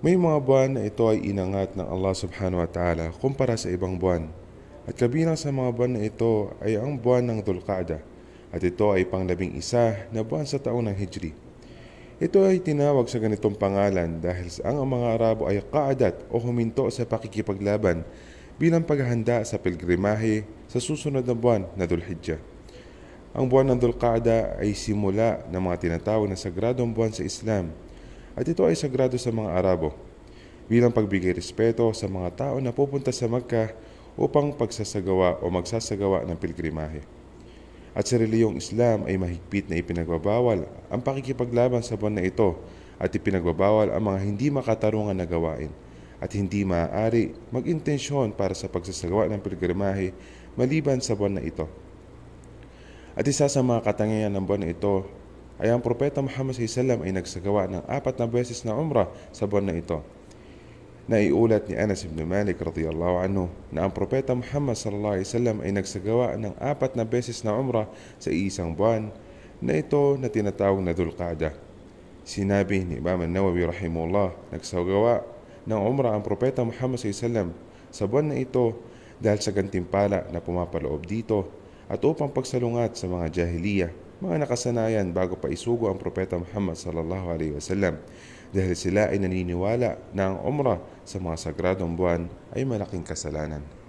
May mga buwan na ito ay inangat ng Allah subhanahu wa ta'ala kumpara sa ibang buwan. At kabilang sa mga buwan na ito ay ang buwan ng Dulqada at ito ay panglabing isa na buwan sa taong ng Hijri. Ito ay tinawag sa ganitong pangalan dahil ang mga Arabo ay kaadat o huminto sa pakikipaglaban bilang paghahanda sa pilgrimahe sa susunod na buwan na Dulhijjah. Ang buwan ng Dulqada ay simula ng mga tinatawag na sagradong buwan sa Islam – at ito ay sagrado sa mga Arabo bilang pagbigay respeto sa mga tao na pupunta sa Magka upang pagsasagawa o magsasagawa ng pilgrimahe. At sa reliyong Islam ay mahigpit na ipinagbabawal ang pakikipaglaban sa buwan na ito at ipinagbabawal ang mga hindi makatarungan na gawain at hindi maaari mag-intensyon para sa pagsasagawa ng pilgrimahe maliban sa buwan na ito. At isa sa mga katangian ng buwan na ito ay ang propeta Muhammad SAW ay nagsagawa ng apat na beses na umrah sa buwan na ito. Naiulat ni Anas ibn Malik radiyallahu anhu na ang propeta Muhammad sallallahu alaihi wasallam ay nagsagawa ng apat na beses na umrah sa isang buwan na ito na tinatawag na Dhul-Qa'dah. Sinabi ni Imam Nawawi rahimahullah, nagsagawa ng umrah ang propeta Muhammad sallallahu alaihi wasallam sa buwan na ito dahil sa gantimpala na pumapaloob dito at upang pagsalungat sa mga jahiliyah mga nakasanayan bago pa isugo ang Propeta Muhammad sallallahu alaihi wasallam dahil sila ay naniniwala na ang umrah sa mga sagradong buwan ay malaking kasalanan.